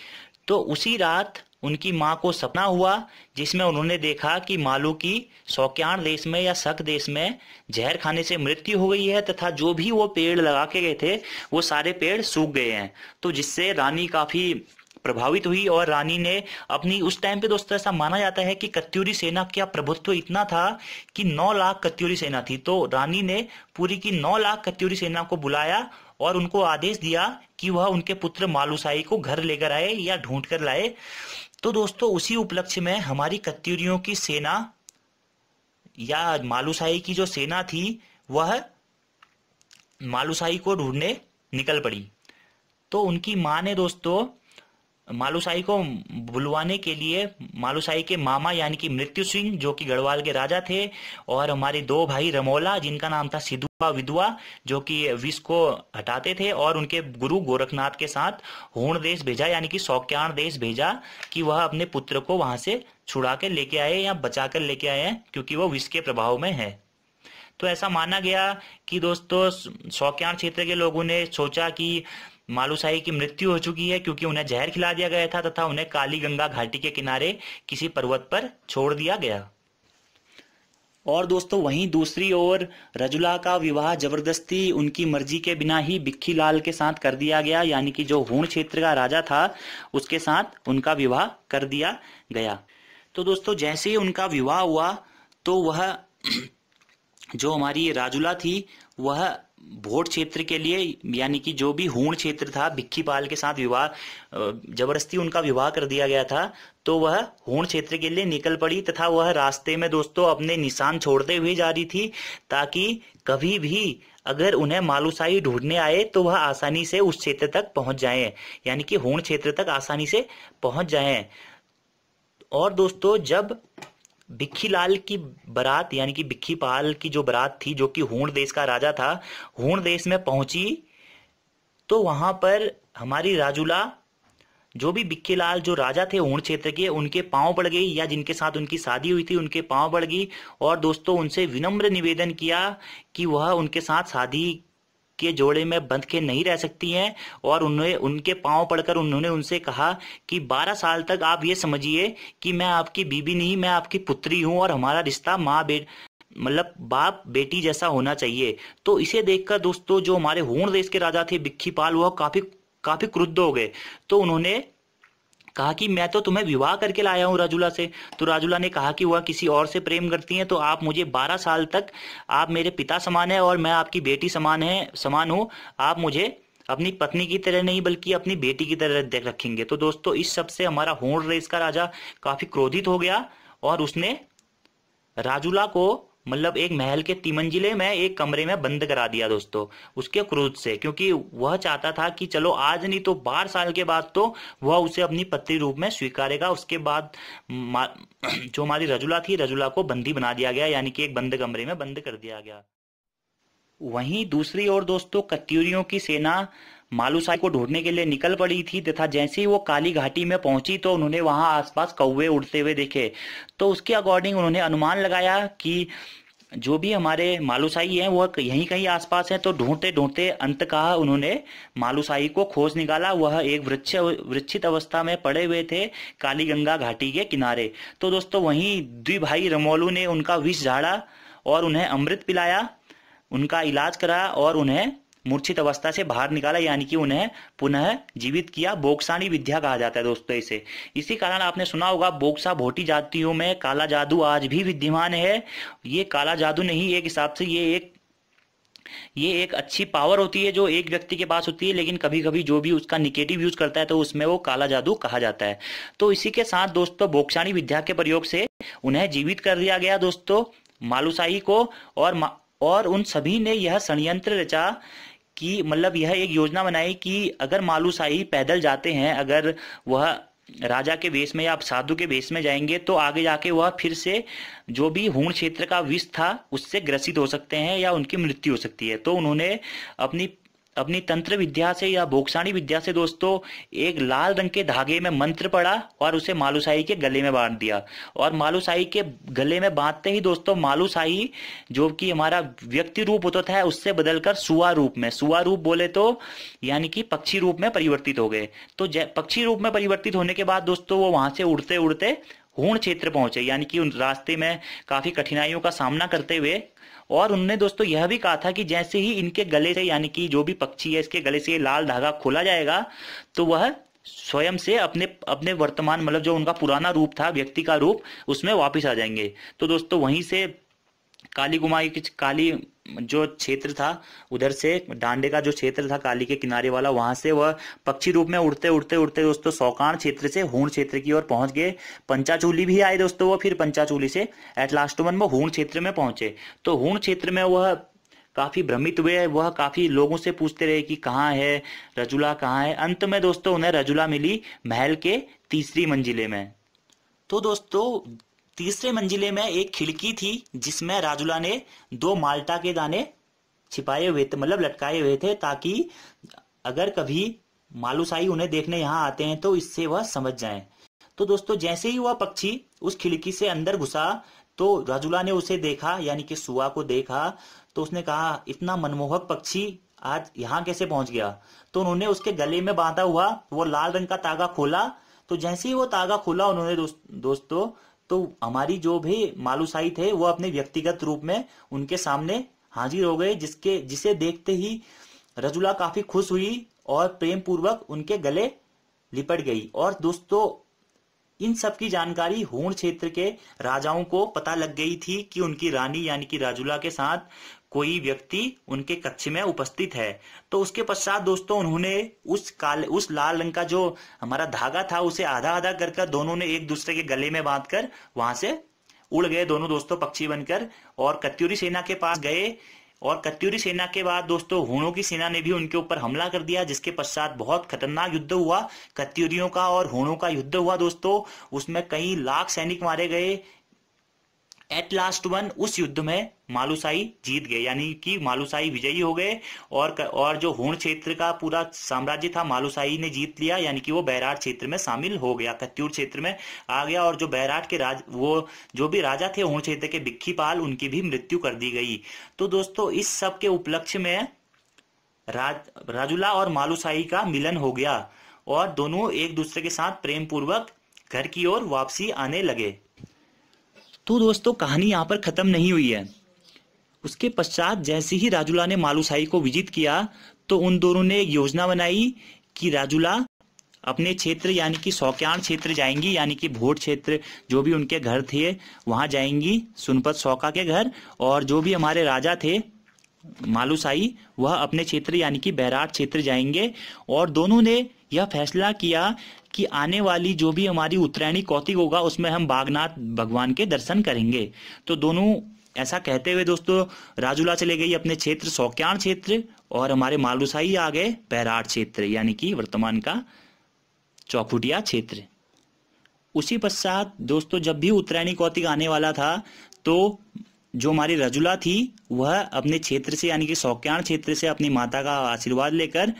तो उसी रात उनकी माँ को सपना हुआ जिसमें उन्होंने देखा कि मालू की सौक्याण देश में या सक देश में जहर खाने से मृत्यु हो गई है तथा जो भी वो पेड़ लगा के गए थे वो सारे पेड़ सूख गए हैं तो जिससे रानी काफी प्रभावित हुई और रानी ने अपनी उस टाइम पे दोस्तों ऐसा माना जाता है कि कत्यूरी सेना का प्रभुत्व इतना था कि 9 लाख कत्यूरी सेना थी तो रानी ने पूरी की 9 लाख कत्यूरी सेना को बुलाया और उनको आदेश दिया कि वह उनके पुत्र मालूसाई को घर लेकर आए या ढूंढ कर लाए तो दोस्तों उसी उपलक्ष्य में हमारी कत्यूरियों की सेना या मालूशाही की जो सेना थी वह मालूशाही को ढूंढने निकल पड़ी तो उनकी मां ने दोस्तों मालूसाई को बुलवाने के लिए मालूसाई के मामा यानी कि मृत्यु सिंह जो कि गढ़वाल के राजा थे और हमारे दो भाई रमोला जिनका नाम था सिधुआ विधुआ जो कि विष को हटाते थे और उनके गुरु गोरखनाथ के साथ होण देश भेजा यानी कि सौक्यान देश भेजा कि वह अपने पुत्र को वहां से छुड़ा कर लेके आए या बचा कर लेके आए हैं क्योंकि वह विष के प्रभाव में है तो ऐसा माना गया कि दोस्तों सौक्यान क्षेत्र के लोगों ने सोचा कि मालूशाही की मृत्यु हो चुकी है क्योंकि उन्हें जहर खिला दिया गया था तथा उन्हें काली गंगा घाटी के किनारे किसी पर्वत पर छोड़ दिया गया और दोस्तों वहीं दूसरी ओर रजुला का विवाह जबरदस्ती उनकी मर्जी के बिना ही बिक्खी लाल के साथ कर दिया गया यानी कि जो हूण क्षेत्र का राजा था उसके साथ उनका विवाह कर दिया गया तो दोस्तों जैसे ही उनका विवाह हुआ तो वह जो हमारी राजुला थी वह भोट क्षेत्र के लिए यानी कि जो भी हूण क्षेत्र था भिक्खी पाल के साथ विवाह जबरदस्ती उनका विवाह कर दिया गया था तो वह हूण क्षेत्र के लिए निकल पड़ी तथा वह रास्ते में दोस्तों अपने निशान छोड़ते हुए जा रही थी ताकि कभी भी अगर उन्हें मालूसाही ढूंढने आए तो वह आसानी से उस क्षेत्र तक पहुंच जाए यानी कि हूण क्षेत्र तक आसानी से पहुंच जाए और दोस्तों जब भिक्खी लाल की बरात यानी कि भिक्खी पाल की जो बरात थी जो कि हूण देश का राजा था हूण देश में पहुंची तो वहां पर हमारी राजूला जो भी बिक्के लाल जो राजा थे ऊण क्षेत्र के उनके पांव पड़ गई या जिनके साथ उनकी शादी हुई थी उनके पांव पड़ गई और दोस्तों उनसे विनम्र निवेदन किया कि वह उनके साथ शादी के जोड़े में बंध के नहीं रह सकती हैं और उन्हें उनके पांव पड़कर उन्होंने उनसे कहा कि 12 साल तक आप ये समझिए कि मैं आपकी बीबी नहीं मैं आपकी पुत्री हूं और हमारा रिश्ता माँ बेट मतलब बाप बेटी जैसा होना चाहिए तो इसे देखकर दोस्तों जो हमारे होण देश के राजा थे बिक्खी पाल वह काफी काफी क्रुद्ध हो गए तो उन्होंने कहा कि मैं तो तुम्हें विवाह करके लाया हूँ राजूला से तो राजूला ने कहा कि वह किसी और से प्रेम करती हैं तो आप मुझे बारह साल तक आप मेरे पिता समान है और मैं आपकी बेटी समान है समान हूँ आप मुझे अपनी पत्नी की तरह नहीं बल्कि अपनी बेटी की तरह देख रखेंगे तो दोस्तों इस सबसे हमारा होड़ रेस का राजा काफी क्रोधित हो गया और उसने राजूला को मतलब एक महल के तिमंजिले में एक कमरे में बंद करा दिया दोस्तों उसके क्रोध से क्योंकि वह चाहता था कि चलो आज नहीं तो बारह साल के बाद तो वह उसे अपनी पत्नी रूप में स्वीकारेगा उसके बाद जो हमारी रजुला थी रजुला को बंदी बना दिया गया यानी कि एक बंद कमरे में बंद कर दिया गया वहीं दूसरी ओर दोस्तों कत्यूरियों की सेना मालूसाई को ढूंढने के लिए निकल पड़ी थी तथा जैसे ही वो काली घाटी में पहुंची तो उन्होंने वहां आसपास कौवे उड़ते हुए देखे तो उसके अकॉर्डिंग उन्होंने अनुमान लगाया कि जो भी हमारे मालूसाई हैं वह यहीं कहीं आसपास हैं तो ढूंढते ढूंढते अंत कहा उन्होंने मालूसाई को खोज निकाला वह एक वृक्ष वृक्षित अवस्था में पड़े हुए थे काली गंगा घाटी के किनारे तो दोस्तों वहीं द्विभाई रमोलू ने उनका विष झाड़ा और उन्हें अमृत पिलाया उनका इलाज करा और उन्हें मूर्छित अवस्था से बाहर निकाला यानी कि उन्हें पुनः जीवित किया बोक्साणी विद्या कहा जाता है दोस्तों इसे इसी कारण आपने सुना होगा बोक्सा भोटी जातियों में काला जादू आज भी विद्यमान है ये काला जादू नहीं एक हिसाब से ये एक ये एक अच्छी पावर होती है जो एक व्यक्ति के पास होती है लेकिन कभी कभी जो भी उसका निगेटिव यूज करता है तो उसमें वो काला जादू कहा जाता है तो इसी के साथ दोस्तों बोक्साणी विद्या के प्रयोग से उन्हें जीवित कर दिया गया दोस्तों मालूसाही को और और उन सभी ने यह षडयंत्र रचा कि मतलब यह एक योजना बनाई कि अगर मालूशाही पैदल जाते हैं अगर वह राजा के वेश में या साधु के वेश में जाएंगे तो आगे जाके वह फिर से जो भी हूण क्षेत्र का विष था उससे ग्रसित हो सकते हैं या उनकी मृत्यु हो सकती है तो उन्होंने अपनी अपनी तंत्र विद्या से या भोक्साणी विद्या से दोस्तों एक लाल रंग के धागे में मंत्र पड़ा और उसे मालूसाही के गले में बांध दिया और मालूसाही के गले में बांधते ही दोस्तों मालूसाही जो कि हमारा व्यक्ति रूप होता था उससे बदलकर सुआ रूप में सुआ रूप बोले तो यानी कि पक्षी रूप में परिवर्तित हो गए तो पक्षी रूप में परिवर्तित होने के बाद दोस्तों वो वहां से उड़ते उड़ते हूण क्षेत्र पहुंचे यानी कि उन रास्ते में काफी कठिनाइयों का सामना करते हुए और उनने दोस्तों यह भी कहा था कि जैसे ही इनके गले से यानी कि जो भी पक्षी है इसके गले से लाल धागा खोला जाएगा तो वह स्वयं से अपने अपने वर्तमान मतलब जो उनका पुराना रूप था व्यक्ति का रूप उसमें वापस आ जाएंगे तो दोस्तों वहीं से काली गुमा की काली जो क्षेत्र था उधर से डांडे का जो क्षेत्र था काली के किनारे वाला वहां से वह पक्षी रूप में उड़ते उड़ते उड़ते दोस्तों सौकान क्षेत्र से हूण क्षेत्र की ओर पहुंच गए पंचाचूली भी आए दोस्तों वह फिर पंचाचूली से एट लास्ट वन वो हूण क्षेत्र में पहुंचे तो हूण क्षेत्र में वह काफ़ी भ्रमित हुए वह काफ़ी लोगों से पूछते रहे कि कहाँ है रजुला कहाँ है अंत में दोस्तों उन्हें रजुला मिली महल के तीसरी मंजिले में तो दोस्तों तीसरे मंजिले में एक खिड़की थी जिसमें राजूला ने दो माल्टा के दाने छिपाए हुए थे मतलब लटकाए हुए थे ताकि अगर कभी मालूसाई उन्हें देखने यहाँ आते हैं तो इससे वह समझ जाएं। तो दोस्तों जैसे ही वह पक्षी उस खिड़की से अंदर घुसा तो राजूला ने उसे देखा यानी कि सुआ को देखा तो उसने कहा इतना मनमोहक पक्षी आज यहाँ कैसे पहुंच गया तो उन्होंने उसके गले में बांधा हुआ वो लाल रंग का तागा खोला तो जैसे ही वो तागा खोला उन्होंने दोस्तों तो हमारी जो भी मालूसाई थे वो अपने व्यक्तिगत रूप में उनके सामने हाजिर हो गए जिसके जिसे देखते ही रजुला काफी खुश हुई और प्रेम पूर्वक उनके गले लिपट गई और दोस्तों इन सब की जानकारी होण क्षेत्र के राजाओं को पता लग गई थी कि उनकी रानी यानी कि राजुला के साथ कोई व्यक्ति उनके कक्ष में उपस्थित है तो उसके पश्चात दोस्तों उन्होंने उस काले उस लाल रंग का जो हमारा धागा था उसे आधा आधा कर दोनों ने एक दूसरे के गले में बांध कर वहां से उड़ गए दोनों दोस्तों पक्षी बनकर और कत्यूरी सेना के पास गए और कत्यूरी सेना के बाद दोस्तों हुणों की सेना ने भी उनके ऊपर हमला कर दिया जिसके पश्चात बहुत खतरनाक युद्ध हुआ कत्यूरियों का और हुणों का युद्ध हुआ दोस्तों उसमें कई लाख सैनिक मारे गए एट लास्ट वन उस युद्ध में मालुसाई जीत गए यानी कि मालुसाई विजयी हो गए और और जो हूण क्षेत्र का पूरा साम्राज्य था मालुसाई ने जीत लिया यानी कि वो बैराट क्षेत्र में शामिल हो गया कत्यूर क्षेत्र में आ गया और जो बैराट के राज वो जो भी राजा थे हूण क्षेत्र के बिक्खीपाल उनकी भी मृत्यु कर दी गई तो दोस्तों इस सब के उपलक्ष्य में राज राजुला और मालुसाई का मिलन हो गया और दोनों एक दूसरे के साथ प्रेम पूर्वक घर की ओर वापसी आने लगे तो दोस्तों कहानी यहाँ पर खत्म नहीं हुई है उसके पश्चात जैसे ही राजूला ने मालूसाई को विजित किया तो उन दोनों ने एक योजना बनाई कि राजूला अपने क्षेत्र यानी कि सौक्याण क्षेत्र जाएंगी यानी कि भोट क्षेत्र जो भी उनके घर थे वहां जाएंगी सुनपत सौका के घर और जो भी हमारे राजा थे मालूसाई वह अपने क्षेत्र यानी कि बैराट क्षेत्र जाएंगे और दोनों ने यह फैसला किया कि आने वाली जो भी हमारी उत्तरायणी कौतिक होगा उसमें हम बागनाथ भगवान के दर्शन करेंगे तो दोनों ऐसा कहते हुए दोस्तों राजूला चले गई अपने क्षेत्र सौक्याण क्षेत्र और हमारे मालूसाई आ गए पैराट क्षेत्र यानी कि वर्तमान का चौखुटिया क्षेत्र उसी पश्चात दोस्तों जब भी उत्तरायणी कौतिक आने वाला था तो जो हमारी रजुला थी वह अपने क्षेत्र से यानी कि सौक्याण क्षेत्र से अपनी माता का आशीर्वाद लेकर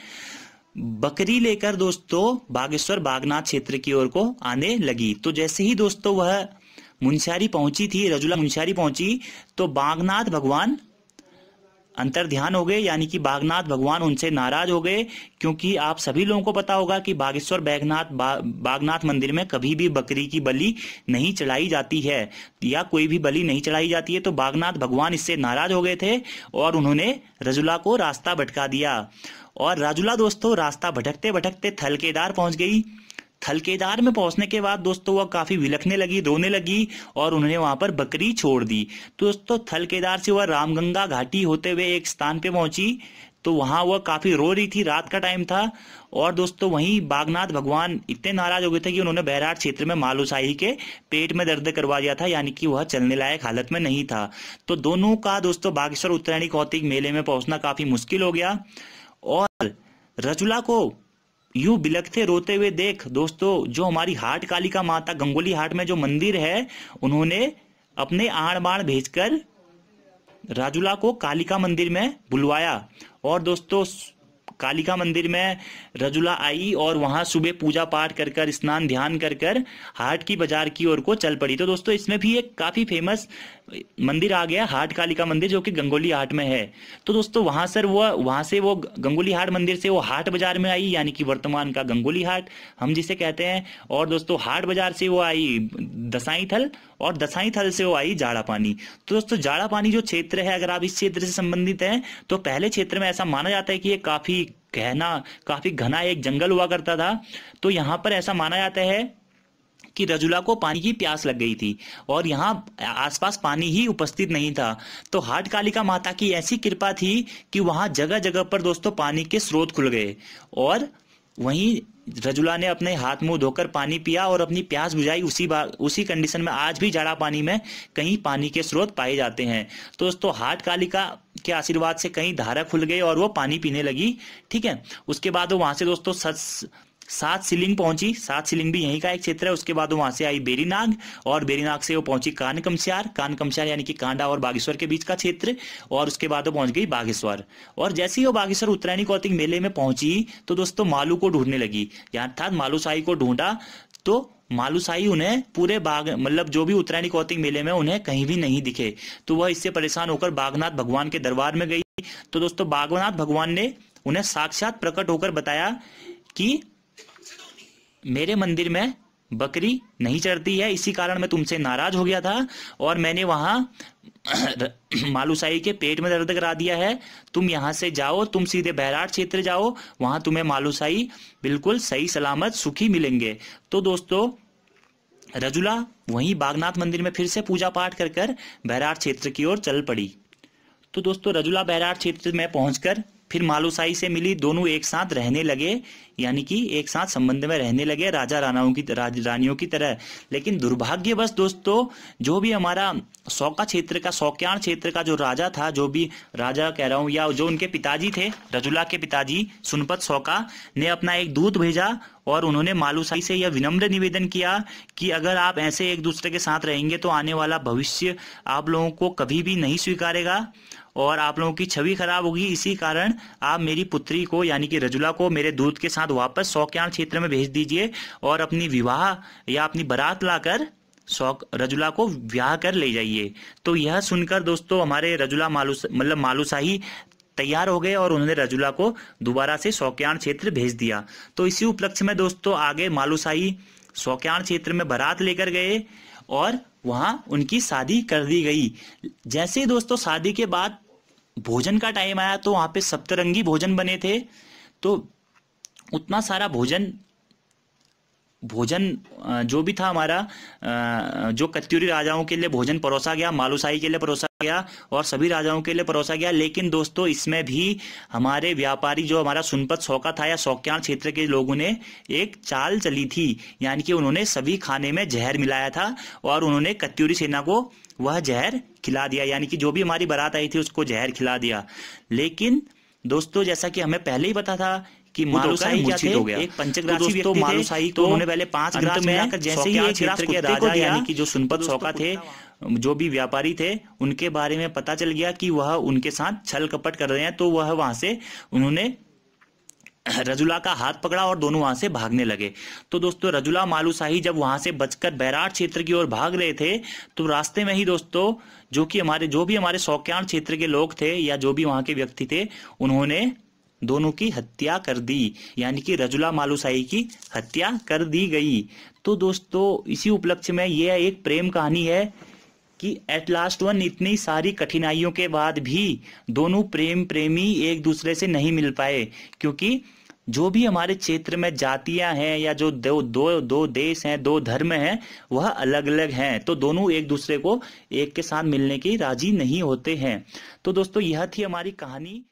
बकरी लेकर दोस्तों बागेश्वर बागनाथ क्षेत्र की ओर को आने लगी तो जैसे ही दोस्तों वह मुंशारी पहुंची थी रजुला मुंशारी पहुंची तो बागनाथ भगवान अंतर ध्यान हो गए यानी कि बागनाथ भगवान उनसे नाराज हो गए क्योंकि आप सभी लोगों को पता होगा कि बागेश्वर बैगनाथ बा, बागनाथ मंदिर में कभी भी बकरी की बलि नहीं चढ़ाई जाती है या कोई भी बलि नहीं चढ़ाई जाती है तो बागनाथ भगवान इससे नाराज हो गए थे और उन्होंने रजुला को रास्ता भटका दिया और राजुला दोस्तों रास्ता भटकते भटकते थलकेदार पहुंच गई थलकेदार में पहुंचने के बाद दोस्तों वह काफी विलखने लगी रोने लगी और उन्होंने वहां पर बकरी छोड़ दी दोस्तों थलकेदार से वह रामगंगा घाटी होते हुए एक स्थान पे पहुंची तो वहां वह काफी रो रही थी रात का टाइम था और दोस्तों वहीं बागनाथ भगवान इतने नाराज हो गए थे कि उन्होंने बहराट क्षेत्र में मालूशाही के पेट में दर्द करवा दिया था यानी कि वह चलने लायक हालत में नहीं था तो दोनों का दोस्तों बागेश्वर उत्तरायणी कौतिक मेले में पहुंचना काफी मुश्किल हो गया और रजुला को यूं बिलखते रोते हुए देख दोस्तों जो हमारी हाट कालिका माता गंगोली हाट में जो मंदिर है उन्होंने अपने आड़ बाढ़ भेजकर राजूला को कालिका मंदिर में बुलवाया और दोस्तों कालिका मंदिर में रजुला आई और वहां सुबह पूजा पाठ कर कर स्नान ध्यान कर कर हाट की बाजार की ओर को चल पड़ी तो दोस्तों इसमें भी एक काफी फेमस मंदिर आ गया हाट काली का मंदिर जो कि गंगोली हाट में है तो दोस्तों वहां से वो वहां से वो गंगोली हाट मंदिर से वो हाट बाजार में आई यानी कि वर्तमान का गंगोली हाट हम जिसे कहते हैं और दोस्तों हाट बाजार से वो आई दसाई थल और दसाई थल से वो आई जाड़ा पानी तो दोस्तों जाड़ा पानी जो क्षेत्र है अगर आप इस क्षेत्र से संबंधित हैं तो पहले क्षेत्र में ऐसा माना जाता है कि ये काफी कहना काफी घना एक जंगल हुआ करता था तो यहाँ पर ऐसा माना जाता है कि रजुला को पानी की प्यास लग गई थी और यहाँ आसपास पानी ही उपस्थित नहीं था तो हाट कालिका माता की ऐसी कृपा थी कि वहां जगह जगह पर दोस्तों पानी के स्रोत खुल गए और वहीं रजुला ने अपने हाथ मुंह धोकर पानी पिया और अपनी प्यास बुझाई उसी उसी कंडीशन में आज भी जाड़ा पानी में कहीं पानी के स्रोत पाए जाते हैं तो दोस्तों हाट कालिका के आशीर्वाद से कहीं धारा खुल गई और वो पानी पीने लगी ठीक है उसके बाद वो वहां से दोस्तों सच सात सिलिंग पहुंची सात सिलिंग भी यहीं का एक क्षेत्र है उसके बाद वहां से आई बेरीनाग और बेरीनाग से वो पहुंची कानकमस्यार कानकमस्यार यानी कि कांडा और बागेश्वर के बीच का क्षेत्र और उसके बाद वो पहुंच गई बागेश्वर और जैसे ही वो बागेश्वर उत्तरायणी कौतिक मेले में पहुंची तो दोस्तों मालू को ढूंढने लगी अर्थात मालूशाही को ढूंढा तो मालूसाई उन्हें पूरे बाग मतलब जो भी उत्तरायणी कौतिक मेले में उन्हें कहीं भी नहीं दिखे तो वह इससे परेशान होकर बागनाथ भगवान के दरबार में गई तो दोस्तों बागनाथ भगवान ने उन्हें साक्षात प्रकट होकर बताया कि मेरे मंदिर में बकरी नहीं चढ़ती है इसी कारण मैं तुमसे नाराज हो गया था और मैंने वहां मालूसाई के पेट में दर्द करा दिया है तुम यहां से जाओ तुम सीधे बहराड़ क्षेत्र जाओ वहां तुम्हें मालूसाई बिल्कुल सही सलामत सुखी मिलेंगे तो दोस्तों रजुला वहीं बागनाथ मंदिर में फिर से पूजा पाठ कर कर क्षेत्र की ओर चल पड़ी तो दोस्तों रजुला बहराड़ क्षेत्र में पहुंचकर फिर मालूसाई से मिली दोनों एक साथ रहने लगे यानी कि एक साथ संबंध में रहने लगे राजा रानाओं की राज, रानियों की तरह लेकिन दुर्भाग्यवश दोस्तों जो भी हमारा सौका क्षेत्र का सौक्याण क्षेत्र का जो राजा था जो भी राजा कह रहा हूँ या जो उनके पिताजी थे रजुला के पिताजी सुनपत सौका ने अपना एक दूत भेजा और उन्होंने मालूसाई से यह विनम्र निवेदन किया कि अगर आप ऐसे एक दूसरे के साथ रहेंगे तो आने वाला भविष्य आप लोगों को कभी भी नहीं स्वीकारेगा और आप लोगों की छवि खराब होगी इसी कारण आप मेरी पुत्री को यानी कि रजुला को मेरे दूध के साथ वापस सौक्यान क्षेत्र में भेज दीजिए और अपनी विवाह या अपनी बारात लाकर शौक रजुला को ब्याह कर ले जाइए तो यह सुनकर दोस्तों हमारे रजुला मालूस मतलब मालूसाही तैयार हो गए और उन्होंने रजुला को दोबारा से सौक्यान क्षेत्र भेज दिया तो इसी उपलक्ष्य में दोस्तों आगे मालूसाही सौक्यान क्षेत्र में बारात लेकर गए और वहाँ उनकी शादी कर दी गई जैसे दोस्तों शादी के बाद भोजन का टाइम आया तो वहाँ पे सप्तरंगी भोजन बने थे तो उतना सारा भोजन भोजन जो भी था हमारा जो कत्यूरी राजाओं के लिए भोजन परोसा गया मालूसाई के लिए परोसा गया और सभी राजाओं के लिए परोसा गया लेकिन दोस्तों इसमें भी हमारे व्यापारी जो हमारा सुनपत सौका था या सौक्यान क्षेत्र के लोगों ने एक चाल चली थी यानी कि उन्होंने सभी खाने में जहर मिलाया था और उन्होंने कत्यूरी सेना को वह जहर खिला दिया यानी कि जो भी हमारी बारात आई थी उसको जहर खिला दिया लेकिन दोस्तों जैसा कि हमें पहले ही पता था कि मालुसाही क्या थे एक पंचक तो व्यक्ति थे मालुसाही तो उन्होंने पहले पांच ग्रास मिलाकर जैसे ही एक क्षेत्र के राजा यानी कि जो सुनपत सौका थे जो भी व्यापारी थे उनके बारे में पता चल गया कि वह उनके साथ छल कपट कर रहे हैं तो वह वहां से उन्होंने रजुला का हाथ पकड़ा और दोनों वहां से भागने लगे तो दोस्तों रजुला मालूसाही जब वहां से बचकर बैराट क्षेत्र की ओर भाग रहे थे तो रास्ते में ही दोस्तों जो कि हमारे जो भी हमारे सौक्यान क्षेत्र के लोग थे या जो भी वहां के व्यक्ति थे उन्होंने दोनों की हत्या कर दी यानी कि रजुला मालूसाई की हत्या कर दी गई तो दोस्तों इसी उपलक्ष्य में यह एक प्रेम कहानी है कि एट लास्ट वन इतनी सारी कठिनाइयों के बाद भी दोनों प्रेम प्रेमी एक दूसरे से नहीं मिल पाए क्योंकि जो भी हमारे क्षेत्र में जातियां हैं या जो दो दो दो देश हैं दो धर्म हैं वह अलग अलग हैं तो दोनों एक दूसरे को एक के साथ मिलने की राजी नहीं होते हैं तो दोस्तों यह थी हमारी कहानी